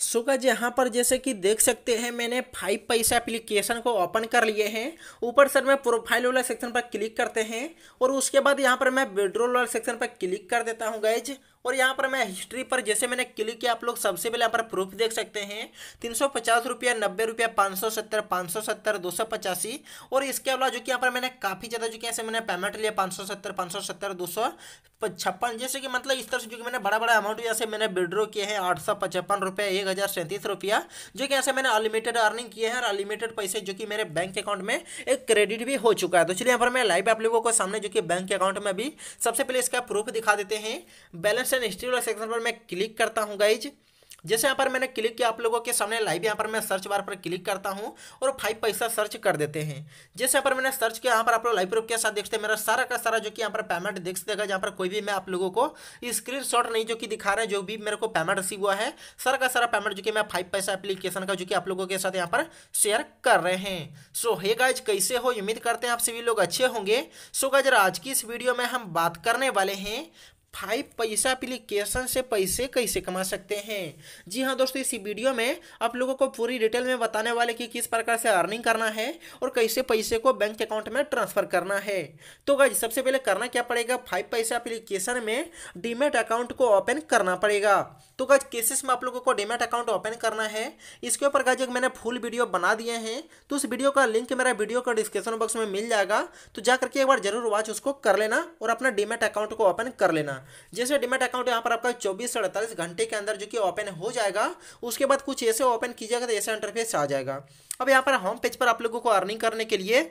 सो सोगा यहाँ पर जैसे कि देख सकते हैं मैंने फाइव पैसा एप्लीकेशन को ओपन कर लिए हैं ऊपर सर मैं प्रोफाइल वाला सेक्शन पर क्लिक करते हैं और उसके बाद यहाँ पर मैं विड्रोल वाला सेक्शन पर क्लिक कर देता हूँ गैज और यहाँ पर मैं हिस्ट्री पर जैसे मैंने क्लिक किया आप लोग सबसे पहले यहाँ पर प्रूफ देख सकते हैं तीन सौ पचास रुपया नब्बे रुपया पाँच सौ सत्तर पाँच सौ सत्तर दो सौ पचासी और इसके अलावा जो कि यहाँ पर मैंने काफ़ी ज़्यादा जो कि ऐसे मैंने पेमेंट लिया पाँच सौ सत्तर पाँच सौ सत्तर दो सौ छप्पन जैसे कि मतलब इस तरह से जो कि मैंने बड़ा बड़ा अमाउंट जैसे मैंने विड्रो किए हैं आठ सौ पचपन रुपये एक हज़ार सैंतीस रुपया जो कि ऐसे मैंने अनलिमिटेड अर्निंग किए हैं और अनलिमिटेड पैसे जो कि मेरे बैंक अकाउंट में एक क्रेडिट भी हो चुका है तो चलिए यहाँ पर मैं लाइव आप लोगों को सामने जो कि बैंक अकाउंट में भी सबसे पहले इसका प्रूफ दिखा देते हैं बैलेंस सेक्शन हिस्ट्री वाला सेक्शन पर मैं क्लिक करता हूँ गाइज जैसे यहाँ पर मैंने क्लिक किया आप लोगों के सामने लाइव यहाँ पर मैं सर्च बार पर क्लिक करता हूँ और फाइव पैसा सर्च कर देते हैं जैसे यहाँ पर मैंने सर्च किया यहाँ पर आप लोग लाइव प्रूफ के साथ देखते हैं मेरा सारा का सारा जो कि यहाँ पर पेमेंट देख सकेगा जहाँ पर कोई भी मैं आप लोगों को स्क्रीन शॉट नहीं जो कि दिखा रहे हैं जो भी मेरे को पेमेंट रिसीव हुआ है सारा का सारा पेमेंट जो कि मैं फाइव पैसा एप्लीकेशन का जो कि आप लोगों के साथ यहाँ पर शेयर कर रहे हैं सो हे गाइज कैसे हो उम्मीद करते हैं आप सभी लोग अच्छे होंगे सो गाजर आज की इस वीडियो में हम बात करने वाले हैं फाइव पैसा एप्लीकेशन से पैसे कैसे कमा सकते हैं जी हाँ दोस्तों इसी वीडियो में आप लोगों को पूरी डिटेल में बताने वाले कि किस प्रकार से अर्निंग करना है और कैसे पैसे को बैंक अकाउंट में ट्रांसफर करना है तो गाइज सबसे पहले करना क्या पड़ेगा फाइव पैसा एप्लीकेशन में डीमेट अकाउंट को ओपन करना पड़ेगा तो गाज केसेस में आप लोगों को डीमेट अकाउंट ओपन करना है इसके ऊपर गज एक मैंने फुल वीडियो बना दिए हैं तो उस वीडियो का लिंक मेरा वीडियो का डिस्क्रिप्शन बॉक्स में मिल जाएगा तो जा करके एक बार जरूर वॉच उसको कर लेना और अपना डीमेट अकाउंट को ओपन कर लेना जैसे डीमेट अकाउंट यहाँ पर आपका चौबीस से अड़तालीस घंटे के अंदर जो कि ओपन हो जाएगा उसके बाद कुछ ऐसे ओपन कीजिएगा तो ऐसा इंटरफेस आ जाएगा अब यहाँ पर होम पेज पर आप लोगों को अर्निंग करने के लिए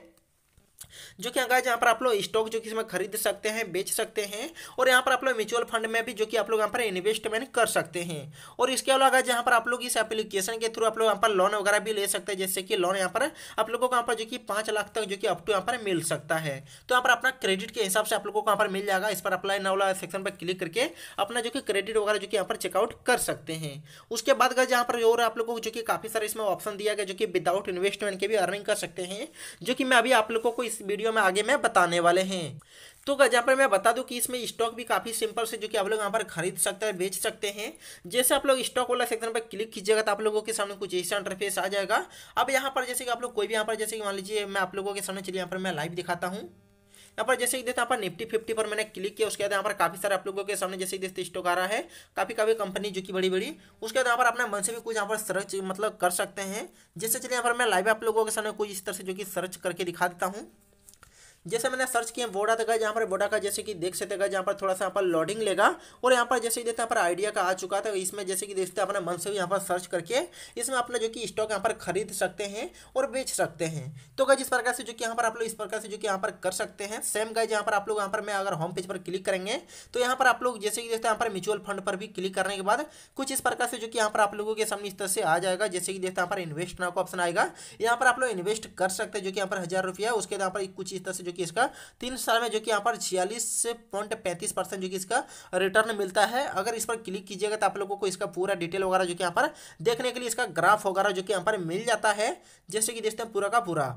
जो कि अगर यहाँ पर आप लोग स्टॉक जो कि इसमें खरीद सकते हैं बेच सकते हैं और यहाँ पर आप लोग म्यूचुअल फंड में भी जो कि आप लोग यहाँ पर इन्वेस्टमेंट कर सकते हैं और इसके अलावा गाइज पर आप लोग इस एप्लीकेशन के थ्रू आप लोग यहाँ पर लोन वगैरह भी ले सकते हैं जैसे कि लोन यहाँ पर आप लोगों को यहाँ पर जो कि पाँच लाख तक जो कि अपटू यहाँ पर मिल सकता है तो यहाँ पर अपना क्रेडिट के हिसाब से आप लोगों को यहाँ पर मिल जाएगा इस पर अप्लाई ना वाला सेक्शन पर क्लिक करके अपना जो कि क्रेडिट वगैरह जो कि यहाँ पर चेकआउट कर सकते हैं उसके बाद अगर यहाँ पर और आप लोगों को जो कि काफ़ी सारे इसमें ऑप्शन दिया गया जो कि विदाउट इन्वेस्टमेंट के भी अर्निंग कर सकते हैं जो कि मैं अभी आप लोगों को इस वीडियो में आगे मैं बताने वाले हैं तो यहाँ पर मैं बता दूं कि इसमें स्टॉक भी काफ़ी सिंपल से जो कि आप लोग यहाँ पर खरीद सकते हैं बेच सकते हैं जैसे आप लोग स्टॉक वाला सेक्शन पर क्लिक कीजिएगा तो आप लोगों के सामने कुछ ऐसा इंटरफेस आ जाएगा अब यहाँ पर जैसे कि आप लोग कोई भी यहाँ पर जैसे कि मान लीजिए मैं आप लोगों के सामने चलिए यहाँ पर मैं लाइव दिखाता हूँ यहाँ पर जैसे ही देखते हैं निफ्टी फिफ्टी पर मैंने क्लिक किया उसके बाद यहाँ पर काफी सारे आप लोगों के सामने जैसे ही देखते स्टॉक आ रहा है काफी काफी कंपनी जो कि बड़ी बड़ी उसके बाद यहाँ पर अपने मन से भी कुछ यहाँ पर सर्च मतलब कर सकते हैं जैसे चलिए यहाँ पर मैं लाइव आप लोगों के सामने कुछ इस तरह से जो कि सर्च करके दिखा देता हूँ जैसे मैंने सर्च किया वोडा तक जहाँ पर वोडा का जैसे कि देख सकते हैं जहाँ पर थोड़ा सा यहाँ पर लोडिंग लेगा और यहाँ पर जैसे कि देखते हैं पर आइडिया का आ चुका था इसमें जैसे कि देखते हैं अपने मन से यहाँ पर सर्च करके इसमें अपना जो कि स्टॉक यहाँ पर खरीद सकते हैं और बेच सकते हैं तो गज इस प्रकार से जो कि यहाँ पर आप लोग इस प्रकार से जो कि यहाँ पर कर सकते हैं सेम गज यहाँ पर आप लोग यहाँ पर मैं अगर होम पेज पर क्लिक करेंगे तो यहाँ पर आप लोग जैसे कि देखते हैं यहाँ पर म्यूचुअल फंड पर भी क्लिक करने के बाद कुछ इस प्रकार से जो कि यहाँ पर आप लोगों के सामने इस तरह से आ जाएगा जैसे कि देखते हैं यहाँ पर इन्वेस्ट ना ऑप्शन आएगा यहाँ पर आप लोग इन्वेस्ट कर सकते हैं जो कि यहाँ पर हज़ार रुपया उसके यहाँ पर कुछ इस तरह से जो कि इसका तीन साल में जो कि यहाँ पर छियालीस पॉइंट पैंतीस परसेंट जो कि इसका रिटर्न मिलता है अगर इस पर क्लिक कीजिएगा तो आप लोगों को इसका पूरा डिटेल वगैरह जो कि यहाँ पर देखने के लिए इसका ग्राफ वगैरह जो कि यहाँ पर मिल जाता है जैसे कि देखते हैं पूरा का पूरा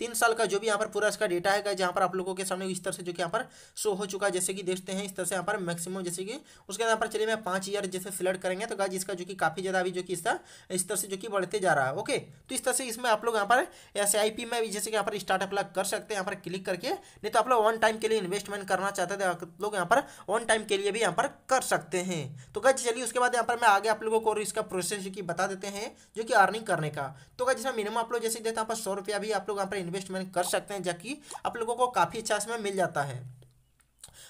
तीन साल का जो भी यहाँ पर पूरा इसका डेटा है जहाँ पर आप लोगों के सामने इस तरह से जो कि यहाँ पर शो हो चुका है जैसे कि देखते हैं इस तरह से यहाँ पर मैक्सिमम जैसे कि उसके यहाँ पर चलिए मैं पाँच ईयर जैसे सिलेक्ट करेंगे तो गाज इसका जो कि काफ़ी ज़्यादा अभी जो कि इसका इस तरह से जो कि बढ़ते जा रहा है ओके तो इस तरह से इसमें आप लोग यहाँ पर एस आई पी में भी जैसे कि यहाँ पर स्टार्ट अप्लाई कर सकते हैं यहाँ पर क्लिक करके नहीं तो आप लोग वन टाइम के लिए इन्वेस्टमेंट करना चाहते थे आप लोग यहाँ पर वन टाइम के लिए भी यहाँ पर कर सकते हैं तो गाइज चलिए उसके बाद यहाँ पर मैं आगे आप लोगों को इसका प्रोसेस जो कि बता देते हैं जो कि अर्निंग करने का तो गाइज इसमें मिनिमम आप लोग जैसे देते हैं यहाँ पर सौ रुपया भी आप लोग यहाँ पर इन्वेस्टमेंट कर सकते हैं जबकि आप लोगों को काफ़ी अच्छा इसमें मिल जाता है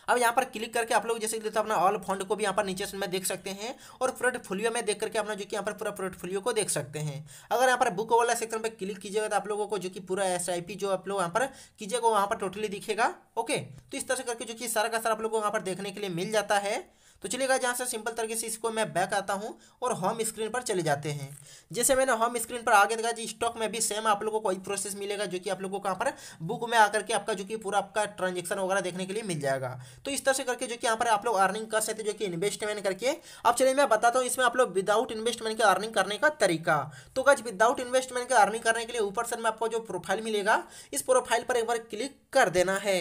अब यहाँ पर क्लिक करके आप लोग जैसे कि अपना ऑल फंड को भी यहाँ पर नीचे में देख सकते हैं और पोर्टफोलियो में देख करके अपना जो कि यहाँ पर पूरा पोर्टफोलियो को देख सकते हैं अगर यहाँ पर बुक वाला सेक्शन पर क्लिक कीजिएगा तो आप लोगों को जो कि पूरा एस जो आप लोग यहाँ पर कीजिएगा वहाँ पर टोटली दिखेगा ओके तो इस तरह से करके जो कि सारा का सारा आप लोगों को यहाँ पर देखने के लिए मिल जाता है तो चलिएगा जहाँ से सिंपल तरीके से इसको मैं बैक आता हूँ और होम स्क्रीन पर चले जाते हैं जैसे मैंने होम स्क्रीन पर आगे देखा जी स्टॉक में भी सेम आप लोगों को वही प्रोसेस मिलेगा जो कि आप लोगों को कहाँ पर बुक में आकर के आपका जो कि पूरा आपका ट्रांजेक्शन वगैरह देखने के लिए मिल जाएगा तो इस तरह से करके जो कि यहाँ पर आप लोग अर्निंग कर सकते जो कि इन्वेस्टमेंट करके अब चलिए मैं बताता हूँ इसमें आप लोग विदाउट इन्वेस्टमेंट के अर्निंग करने का तरीका तो गज विदाउट इन्वेस्टमेंट के अर्निंग करने के लिए ऊपर से आपको जो प्रोफाइल मिलेगा इस प्रोफाइल पर एक बार क्लिक कर देना है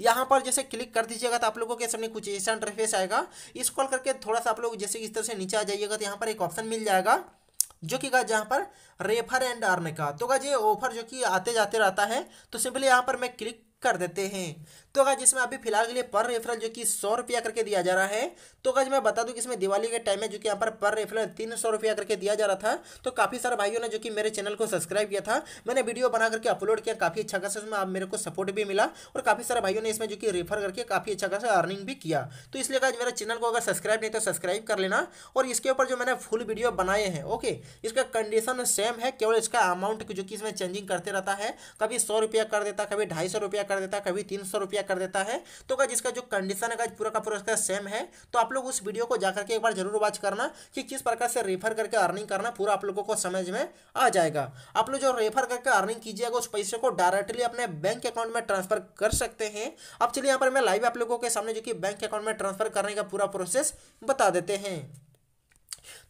यहाँ पर जैसे क्लिक कर दीजिएगा तो आप लोगों के सामने कुछ ऐसा इंटरफेस आएगा स्क्रॉल करके थोड़ा सा आप लोग जैसे इस तरह से नीचे आ जाइएगा तो यहाँ पर एक ऑप्शन मिल जाएगा जो कि गाज यहाँ पर रेफर एंड अर्न का तो गाज ये ऑफर जो कि आते जाते रहता है तो सिंपली यहाँ पर मैं क्लिक कर देते हैं तो अगर जिसमें अभी फिलहाल के लिए पर रेफरल जो कि सौ रुपया करके दिया जा रहा है तो अगर मैं बता दूं कि इसमें दिवाली के टाइम में जो कि यहाँ पर पर रेफरल तीन सौ रुपया करके दिया जा रहा था तो काफ़ी सारे भाइयों ने जो कि मेरे चैनल को सब्सक्राइब किया था मैंने वीडियो बना करके अपलोड किया काफ़ी अच्छा खासा उसमें मेरे को सपोर्ट भी मिला और काफ़ी सारे भाइयों ने इसमें जो कि रेफर करके काफ़ी अच्छा खासा अर्निंग भी किया तो इसलिए अगर मेरे चैनल को अगर सब्सक्राइब नहीं तो सब्सक्राइब कर लेना और इसके ऊपर जो मैंने फुल वीडियो बनाए हैं ओके इसका कंडीशन सेम है केवल इसका अमाउंट जो कि इसमें चेंजिंग करते रहता है कभी सौ रुपया कर देता कभी ढाई सौ रुपया कर देता है कभी तीन सौ रुपया कर देता है तो अगर जिसका जो कंडीशन है पूरा का पूरा इसका सेम है तो आप लोग उस वीडियो को जाकर के एक बार जरूर वॉच करना कि किस प्रकार से रेफर करके अर्निंग करना पूरा आप लोगों को समझ में आ जाएगा आप लोग जो रेफर करके अर्निंग कीजिएगा उस पैसे को डायरेक्टली अपने बैंक अकाउंट में ट्रांसफर कर सकते हैं अब चलिए यहाँ पर मैं लाइव आप लोगों के सामने जो कि बैंक अकाउंट में ट्रांसफर करने का पूरा प्रोसेस बता देते हैं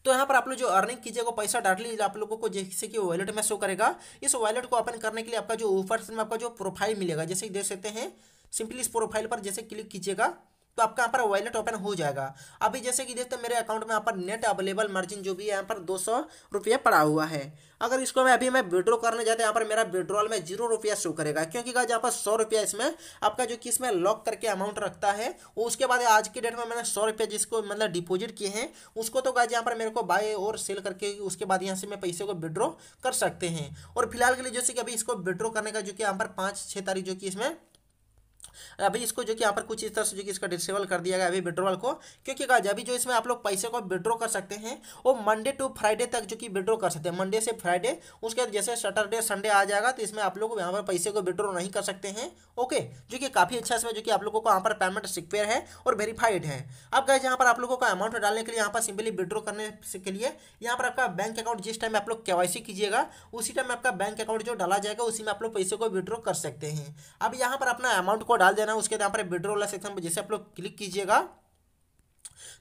तो यहाँ पर आप लोग जो अर्निंग कीजिएगा पैसा लीजिए आप लोगों को जैसे कि वॉलेट में शो करेगा इस वॉलेट को ओपन करने के लिए आपका जो ऊपर में आपका जो प्रोफाइल मिलेगा जैसे देख सकते हैं सिंपली इस प्रोफाइल पर जैसे क्लिक कीजिएगा तो आपका यहाँ पर वॉलेट ओपन हो जाएगा अभी जैसे कि देखते हैं मेरे अकाउंट में यहाँ पर नेट अवेलेबल मार्जिन जो भी है यहाँ पर दो सौ रुपया पड़ा हुआ है अगर इसको मैं अभी मैं विड्रॉ करने जाते यहाँ पर मेरा विड्रॉल में जीरो रुपया शो करेगा क्योंकि गाज यहाँ पर सौ रुपया इसमें आपका जो कि इसमें लॉक करके अमाउंट रखता है उसके बाद आज की डेट में मैंने सौ रुपया जिसको मतलब डिपोजिट किए हैं उसको तो गाज यहाँ पर मेरे को बाय और सेल करके उसके बाद यहाँ से मैं पैसे को विड्रॉ कर सकते हैं और फिलहाल के लिए जैसे कि अभी इसको विड्रॉ करने का जो कि यहाँ पर पाँच छः तारीख जो कि इसमें अभी इसको जो कि यहाँ पर कुछ इस तरह से जो कि इसका डिसेबल कर दिया गया अभी विड्रोवल को क्योंकि गाइज अभी जो इसमें आप लोग पैसे को विड्रॉ कर सकते हैं वो मंडे टू फ्राइडे तक जो कि विड्रॉ कर सकते हैं मंडे से फ्राइडे उसके बाद जैसे सैटरडे संडे आ जाएगा तो इसमें आप लोग यहाँ पर पैसे को विड्रॉ नहीं कर सकते हैं ओके जो कि काफ़ी अच्छा इसमें जो कि आप लोगों को यहाँ पर पेमेंट सिक्वेयर है और वेरीफाइड है अब गाइज यहाँ पर आप लोगों को अमाउंट डालने के लिए यहाँ पर सिंपली विड्रॉ करने के लिए यहाँ पर आपका बैंक अकाउंट जिस टाइम आप लोग के कीजिएगा उसी टाइम आपका बैंक अकाउंट जो डाला जाएगा उसी में आप लोग पैसे को विड्रॉ कर सकते हैं अब यहाँ पर अपना अमाउंट को डाल देना उसके यहाँ पर विड्रो वाला सेक्शन पर जैसे आप लोग क्लिक कीजिएगा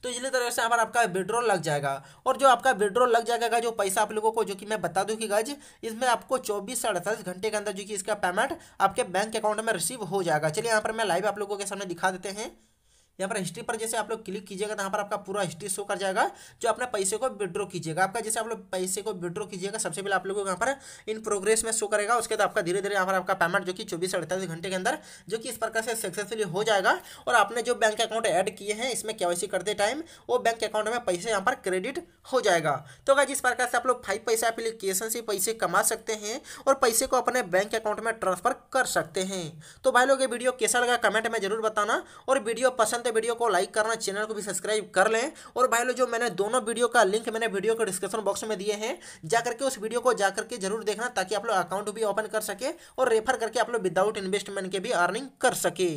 तो इसलिए तरह से यहाँ पर आपका विड्रॉल लग जाएगा और जो आपका विड्रॉल लग जाएगा जो पैसा आप लोगों को जो कि मैं बता दूँ कि गज इसमें आपको चौबीस से अड़तालीस घंटे के अंदर जो कि इसका पेमेंट आपके बैंक अकाउंट में रिसीव हो जाएगा चलिए यहाँ पर मैं लाइव आप लोगों के सामने दिखा देते हैं यहाँ पर हिस्ट्री पर जैसे आप लोग क्लिक कीजिएगा तो यहाँ पर आपका पूरा हिस्ट्री शो कर जाएगा जो अपने पैसे को विड्रॉ कीजिएगा आपका जैसे आप लोग पैसे को विड्रॉ कीजिएगा सबसे पहले आप लोगों को यहाँ पर इन प्रोग्रेस में शो करेगा उसके बाद आपका धीरे धीरे यहाँ पर आपका पेमेंट जो कि चौबीस अड़तालीस घंटे के अंदर जो कि इस प्रकार से सक्सेसफुली हो जाएगा और आपने जो बैंक अकाउंट ऐड किए हैं इसमें के करते टाइम वो बैंक अकाउंट में पैसे यहाँ पर क्रेडिट हो जाएगा तो अगर जिस प्रकार से आप लोग फाइव पैसा एप्लीकेशन से पैसे कमा सकते हैं और पैसे को अपने बैंक अकाउंट में ट्रांसफर कर सकते हैं तो भाई लोग ये वीडियो कैसा लगा कमेंट में जरूर बताना और वीडियो पसंद तो वीडियो को लाइक करना चैनल को भी सब्सक्राइब कर लें और भाई लोग जो मैंने दोनों वीडियो का लिंक मैंने वीडियो के डिस्क्रिप्शन बॉक्स में दिए हैं जा करके उस वीडियो को जा करके जरूर देखना ताकि आप लोग अकाउंट भी ओपन कर सके और रेफर करके आप लोग विदाउट इन्वेस्टमेंट के भी अर्निंग कर सके